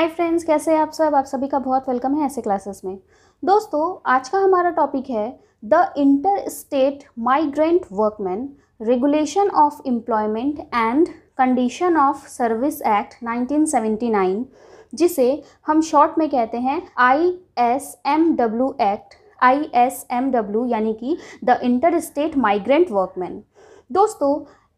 Hi friends कैसे आप सब आप सभी का बहुत वेलकम है ऐसे क्लासेस में दोस्तों आज का हमारा टॉपिक है the inter state migrant workman regulation of employment and condition of service act 1979 जिसे हम शॉर्ट में कहते हैं I S M W act I S M W यानी कि the inter state migrant workman दोस्तों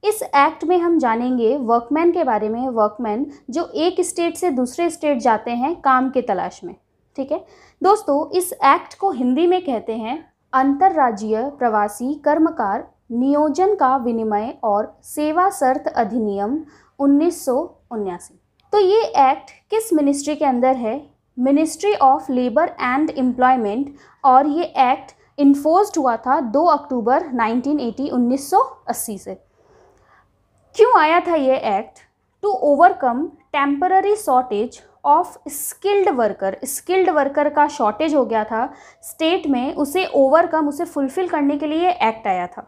इस एक्ट में हम जानेंगे वर्कमैन के बारे में वर्कमैन जो एक स्टेट से दूसरे स्टेट जाते हैं काम के तलाश में ठीक है दोस्तों इस एक्ट को हिंदी में कहते हैं अंतर्राज्यीय प्रवासी कर्मकार नियोजन का विनिमय और सेवा शर्त अधिनियम उन्नीस तो ये एक्ट किस मिनिस्ट्री के अंदर है ministry of labour and employment और ये एक्ट इन्फोर्स्ड हुआ था 2 अक्टूबर 1980 1980 से क्यों आया था ये act to overcome temporary shortage of skilled worker skilled worker का शॉर्टेज हो गया था स्टेट में उसे ओवरकम उसे फुलफिल करने के लिए एक्ट आया था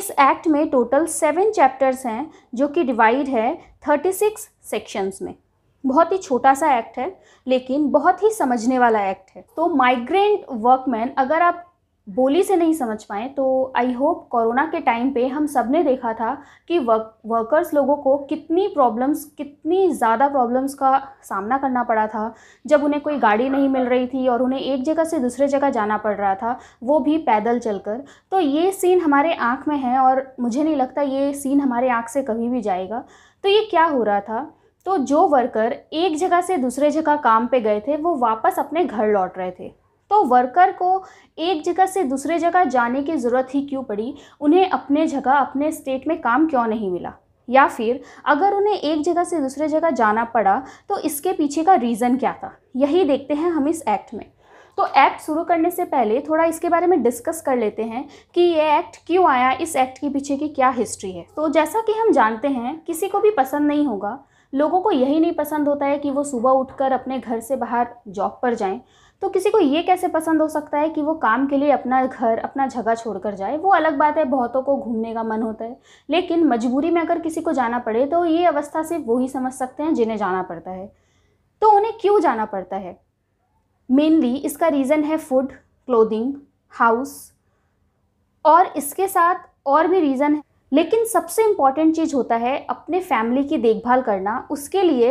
इस एक्ट में टोटल सेवन चैप्टर्स हैं जो कि डिवाइड है थर्टी सिक्स सेक्शंस में बहुत ही छोटा सा एक्ट है लेकिन बहुत ही समझने वाला एक्ट है तो माइग्रेंट वर्कमैन अगर आप बोली से नहीं समझ पाएँ तो आई होप कोरोना के टाइम पे हम सब ने देखा था कि वर्क वर्कर्स लोगों को कितनी प्रॉब्लम्स कितनी ज़्यादा प्रॉब्लम्स का सामना करना पड़ा था जब उन्हें कोई गाड़ी नहीं मिल रही थी और उन्हें एक जगह से दूसरे जगह जाना पड़ रहा था वो भी पैदल चलकर तो ये सीन हमारे आँख में है और मुझे नहीं लगता ये सीन हमारे आँख से कभी भी जाएगा तो ये क्या हो रहा था तो जो वर्कर एक जगह से दूसरे जगह काम पे गए थे वो वापस अपने घर लौट रहे थे तो वर्कर को एक जगह से दूसरे जगह जाने की ज़रूरत ही क्यों पड़ी उन्हें अपने जगह अपने स्टेट में काम क्यों नहीं मिला या फिर अगर उन्हें एक जगह से दूसरे जगह जाना पड़ा तो इसके पीछे का रीज़न क्या था यही देखते हैं हम इस एक्ट में तो एक्ट शुरू करने से पहले थोड़ा इसके बारे में डिस्कस कर लेते हैं कि ये एक्ट क्यों आया इस एक्ट के पीछे की क्या हिस्ट्री है तो जैसा कि हम जानते हैं किसी को भी पसंद नहीं होगा लोगों को यही नहीं पसंद होता है कि वो सुबह उठकर अपने घर से बाहर जॉब पर जाएं तो किसी को ये कैसे पसंद हो सकता है कि वो काम के लिए अपना घर अपना जगह छोड़कर जाए वो अलग बात है बहुतों को घूमने का मन होता है लेकिन मजबूरी में अगर किसी को जाना पड़े तो ये अवस्था सिर्फ वही समझ सकते हैं जिन्हें जाना पड़ता है तो उन्हें क्यों जाना पड़ता है मेनली इसका रीज़न है फूड क्लोदिंग हाउस और इसके साथ और भी रीज़न है लेकिन सबसे इम्पॉर्टेंट चीज़ होता है अपने फैमिली की देखभाल करना उसके लिए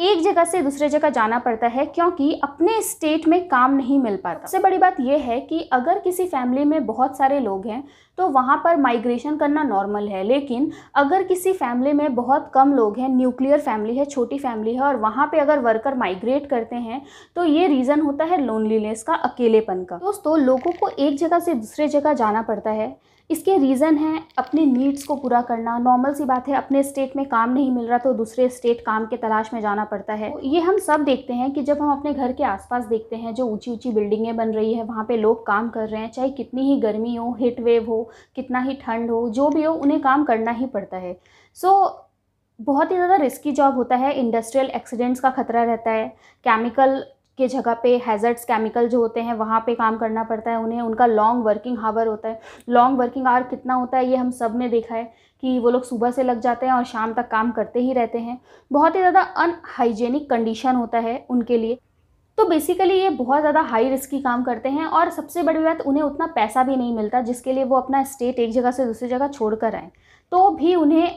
एक जगह से दूसरे जगह जाना पड़ता है क्योंकि अपने स्टेट में काम नहीं मिल पाता सबसे बड़ी बात यह है कि अगर किसी फैमिली में बहुत सारे लोग हैं तो वहाँ पर माइग्रेशन करना नॉर्मल है लेकिन अगर किसी फैमिली में बहुत कम लोग हैं न्यूक्लियर फैमिली है छोटी फैमिली है और वहाँ पे अगर वर्कर माइग्रेट करते हैं तो ये रीज़न होता है लोनलीनेस का अकेलेपन का दोस्तों लोगों को एक जगह से दूसरे जगह जाना पड़ता है इसके रीज़न हैं अपने नीड्स को पूरा करना नॉर्मल सी बात है अपने स्टेट में काम नहीं मिल रहा तो दूसरे स्टेट काम के तलाश में जाना पड़ता है ये हम सब देखते हैं कि जब हम अपने घर के आसपास देखते हैं जो ऊंची ऊंची बिल्डिंगें बन रही है वहाँ पे लोग काम कर रहे हैं चाहे कितनी ही गर्मी हो हीट वेव हो कितना ही ठंड हो जो भी हो उन्हें काम करना ही पड़ता है सो so, बहुत ही ज़्यादा रिस्की जॉब होता है इंडस्ट्रियल एक्सीडेंट्स का खतरा रहता है केमिकल के जगह पे हैज़र्ड्स केमिकल जो होते हैं वहाँ पे काम करना पड़ता है उन्हें उनका लॉन्ग वर्किंग हावर होता है लॉन्ग वर्किंग आवर कितना होता है ये हम सब ने देखा है कि वो लोग सुबह से लग जाते हैं और शाम तक काम करते ही रहते हैं बहुत ही ज़्यादा अनहाइजेनिक कंडीशन होता है उनके लिए तो बेसिकली ये बहुत ज़्यादा हाई रिस्की काम करते हैं और सबसे बड़ी बात उन्हें उतना पैसा भी नहीं मिलता जिसके लिए वो अपना स्टेट एक जगह से दूसरी जगह छोड़ कर आएँ तो भी उन्हें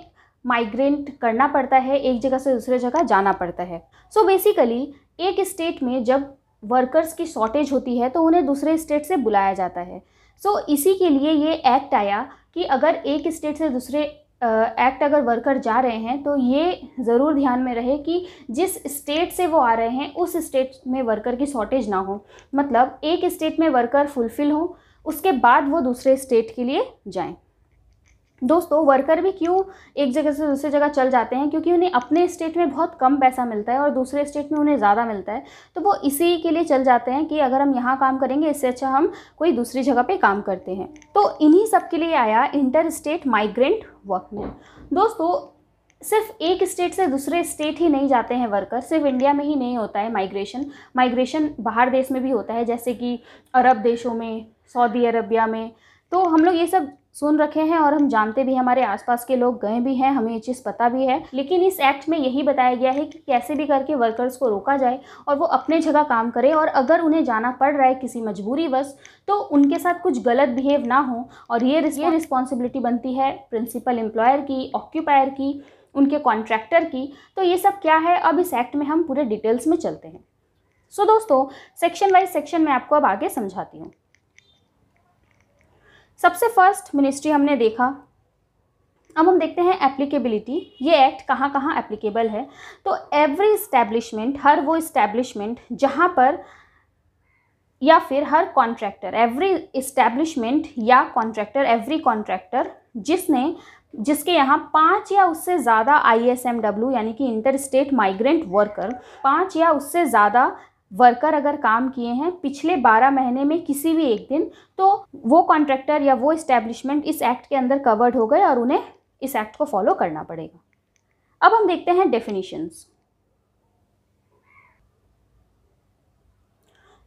माइग्रेट करना पड़ता है एक जगह से दूसरे जगह जाना पड़ता है सो so बेसिकली एक स्टेट में जब वर्कर्स की शॉर्टेज होती है तो उन्हें दूसरे स्टेट से बुलाया जाता है सो so, इसी के लिए ये एक्ट आया कि अगर एक स्टेट से दूसरे एक्ट अगर वर्कर जा रहे हैं तो ये ज़रूर ध्यान में रहे कि जिस स्टेट से वो आ रहे हैं उस स्टेट में वर्कर की शॉर्टेज ना हो मतलब एक स्टेट में वर्कर फुलफ़िल हो उसके बाद वो दूसरे स्टेट के लिए जाएं दोस्तों वर्कर भी क्यों एक जगह से दूसरी जगह चल जाते हैं क्योंकि उन्हें अपने स्टेट में बहुत कम पैसा मिलता है और दूसरे स्टेट में उन्हें ज़्यादा मिलता है तो वो इसी के लिए चल जाते हैं कि अगर हम यहाँ काम करेंगे इससे अच्छा हम कोई दूसरी जगह पे काम करते हैं तो इन्हीं सब के लिए आया इंटर स्टेट माइग्रेंट वर्कमैन दोस्तों सिर्फ एक स्टेट से दूसरे स्टेट ही नहीं जाते हैं वर्कर सिर्फ इंडिया में ही नहीं होता है माइग्रेशन माइग्रेशन बाहर देश में भी होता है जैसे कि अरब देशों में सऊदी अरबिया में तो हम लोग ये सब सुन रखे हैं और हम जानते भी हमारे आसपास के लोग गए भी हैं हमें ये चीज़ पता भी है लेकिन इस एक्ट में यही बताया गया है कि कैसे भी करके वर्कर्स को रोका जाए और वो अपने जगह काम करें और अगर उन्हें जाना पड़ रहा है किसी मजबूरी बस तो उनके साथ कुछ गलत बिहेव ना हो और ये रिस्पॉन्सिबिलिटी बनती है प्रिंसिपल एम्प्लॉयर की ऑक्यूपायर की उनके कॉन्ट्रैक्टर की तो ये सब क्या है अब इस एक्ट में हम पूरे डिटेल्स में चलते हैं सो दोस्तों सेक्शन वाइज सेक्शन में आपको अब आगे समझाती हूँ सबसे फर्स्ट मिनिस्ट्री हमने देखा अब हम देखते हैं एप्लीकेबिलिटी ये एक्ट कहाँ कहाँ एप्लीकेबल है तो एवरी इस्टेब्लिशमेंट हर वो इस्टेब्लिशमेंट जहाँ पर या फिर हर कॉन्ट्रैक्टर एवरी इस्टेब्लिशमेंट या कॉन्ट्रैक्टर एवरी कॉन्ट्रैक्टर जिसने जिसके यहाँ पाँच या उससे ज़्यादा आई यानी कि इंटर स्टेट माइग्रेंट वर्कर पाँच या उससे ज़्यादा वर्कर अगर काम किए हैं पिछले 12 महीने में किसी भी एक दिन तो वो कॉन्ट्रैक्टर या वो इस्टेब्लिशमेंट इस एक्ट के अंदर कवर्ड हो गए और उन्हें इस एक्ट को फॉलो करना पड़ेगा अब हम देखते हैं डेफिनेशंस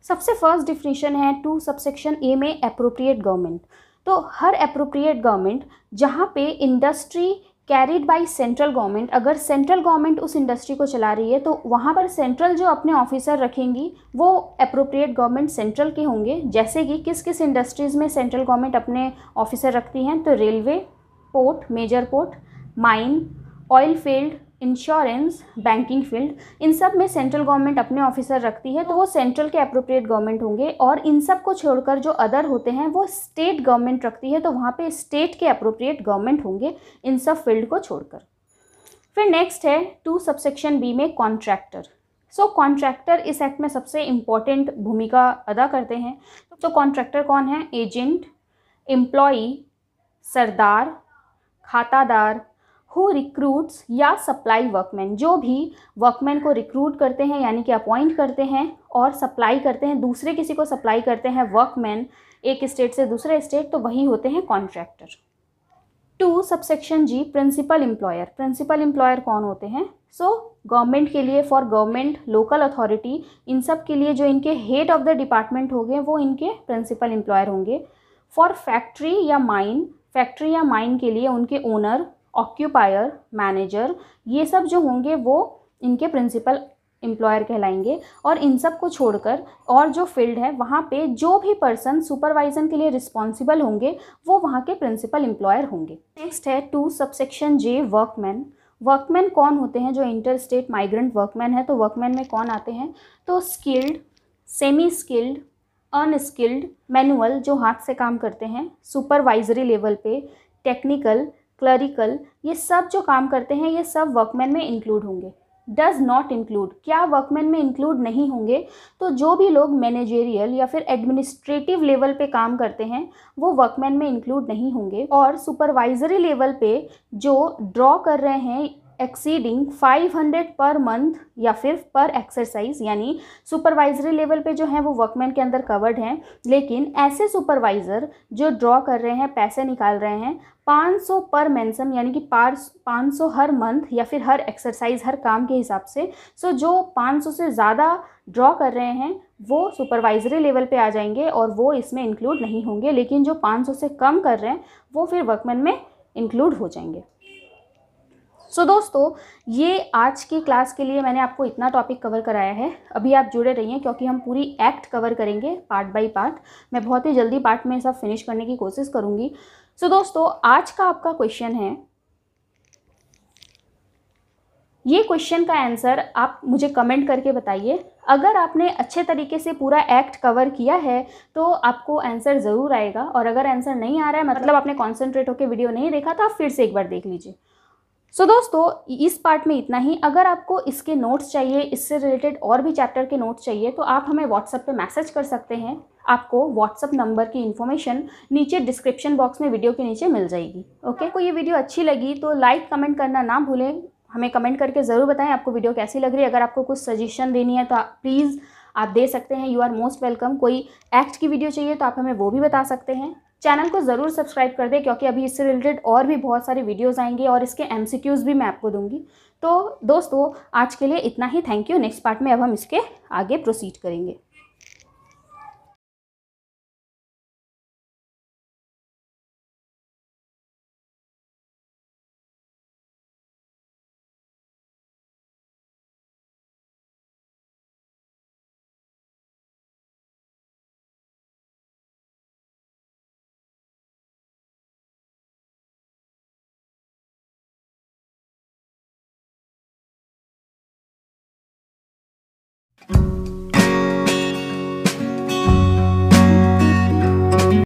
सबसे फर्स्ट डिफिनीशन है टू सबसेक्शन ए में अप्रोप्रिएट गवर्नमेंट तो हर अप्रोप्रिएट गवर्नमेंट जहाँ पे industry carried by central government अगर सेंट्रल गवर्नमेंट उस इंडस्ट्री को चला रही है तो वहाँ पर सेंट्रल जो अपने ऑफिसर रखेंगी वो अप्रोप्रिएट गवर्नमेंट सेंट्रल के होंगे जैसे कि किस किस इंडस्ट्रीज़ में सेंट्रल गवर्नमेंट अपने ऑफिसर रखती हैं तो railway port major port mine oil field insurance banking field इन सब में सेंट्रल गवर्नमेंट अपने ऑफिसर रखती है तो वो सेंट्रल के अप्रोप्रिएट गवर्नमेंट होंगे और इन सब को छोड़कर जो अदर होते हैं वो स्टेट गवर्नमेंट रखती है तो वहाँ पे स्टेट के अप्रोप्रिएट गवर्नमेंट होंगे इन सब फील्ड को छोड़कर फिर नेक्स्ट है टू सबसेक्शन बी में कॉन्ट्रैक्टर सो कॉन्ट्रैक्टर इस एक्ट में सबसे इम्पॉर्टेंट भूमिका अदा करते हैं तो कॉन्ट्रैक्टर कौन है agent employee sardar khatadar who recruits या सप्लाई वर्कमैन जो भी वर्कमैन को रिक्रूट करते हैं यानी कि अपॉइंट करते हैं और सप्लाई करते हैं दूसरे किसी को सप्लाई करते हैं वर्कमैन एक स्टेट से दूसरे स्टेट तो वही होते हैं contractor two subsection G principal employer principal employer कौन होते हैं सो so, गवर्नमेंट के लिए फॉर गवर्नमेंट लोकल अथॉरिटी इन सब के लिए जो इनके हेड ऑफ द डिपार्टमेंट होंगे वो इनके प्रिंसिपल एम्प्लॉयर होंगे फॉर फैक्ट्री या माइन फैक्ट्री या माइन के लिए उनके ओनर ऑक्यूपायर मैनेजर ये सब जो होंगे वो इनके प्रिंसिपल एम्प्लॉयर कहलाएंगे और इन सब को छोड़कर और जो फील्ड है वहाँ पे जो भी पर्सन सुपरवाइजन के लिए रिस्पॉन्सिबल होंगे वो वहाँ के प्रिंसिपल एम्प्लॉयर होंगे नेक्स्ट है two subsection J workman workman कौन होते हैं जो इंटर स्टेट माइग्रेंट वर्कमैन है तो वर्कमैन में कौन आते हैं तो skilled semi skilled unskilled manual जो हाथ से काम करते हैं सुपरवाइजरी लेवल पे टेक्निकल क्लरिकल ये सब जो काम करते हैं ये सब वर्कमैन में इंक्लूड होंगे डज नॉट इंक्लूड क्या वर्कमैन में इंक्लूड नहीं होंगे तो जो भी लोग मैनेजेरियल या फिर एडमिनिस्ट्रेटिव लेवल पे काम करते हैं वो वर्कमैन में इंक्लूड नहीं होंगे और सुपरवाइजरी लेवल पे जो ड्रॉ कर रहे हैं एक्सीडिंग 500 पर मंथ या फिर पर एक्सरसाइज यानी सुपरवाइजरी लेवल पे जो है वो वर्कमैन के अंदर कवर्ड हैं लेकिन ऐसे सुपरवाइज़र जो ड्रॉ कर रहे हैं पैसे निकाल रहे हैं 500 पर मैंसम यानी कि पार 500 हर मंथ या फिर हर एक्सरसाइज हर काम के हिसाब से सो जो 500 से ज़्यादा ड्रॉ कर रहे हैं वो सुपरवाइजरी लेवल पे आ जाएंगे और वो इसमें इंक्लूड नहीं होंगे लेकिन जो 500 से कम कर रहे हैं वो फिर वर्कमैन में इंक्लूड हो जाएंगे सो so, दोस्तों ये आज की क्लास के लिए मैंने आपको इतना टॉपिक कवर कराया है अभी आप जुड़े रहिए क्योंकि हम पूरी एक्ट कवर करेंगे पार्ट बाय पार्ट मैं बहुत ही जल्दी पार्ट में सब फिनिश करने की कोशिश करूँगी सो so, दोस्तों आज का आपका क्वेश्चन है ये क्वेश्चन का आंसर आप मुझे कमेंट करके बताइए अगर आपने अच्छे तरीके से पूरा एक्ट कवर किया है तो आपको आंसर ज़रूर आएगा और अगर आंसर नहीं आ रहा है मतलब आपने कॉन्सेंट्रेट होकर वीडियो नहीं देखा तो आप फिर से एक बार देख लीजिए सो so, दोस्तों इस पार्ट में इतना ही अगर आपको इसके नोट्स चाहिए इससे रिलेटेड और भी चैप्टर के नोट्स चाहिए तो आप हमें व्हाट्सएप पे मैसेज कर सकते हैं आपको व्हाट्सअप नंबर की इन्फॉर्मेशन नीचे डिस्क्रिप्शन बॉक्स में वीडियो के नीचे मिल जाएगी ओके आपको तो ये वीडियो अच्छी लगी तो लाइक कमेंट करना ना भूलें हमें कमेंट करके ज़रूर बताएं आपको वीडियो कैसी लग रही है अगर आपको कुछ सजेशन देनी है तो प्लीज़ आप दे सकते हैं यू आर मोस्ट वेलकम कोई एक्ट की वीडियो चाहिए तो आप हमें वो भी बता सकते हैं चैनल को ज़रूर सब्सक्राइब कर दें क्योंकि अभी इससे रिलेटेड और भी बहुत सारी वीडियोज़ आएंगे और इसके एम भी मैं आपको दूंगी तो दोस्तों आज के लिए इतना ही थैंक यू नेक्स्ट पार्ट में अब हम इसके आगे प्रोसीड करेंगे you.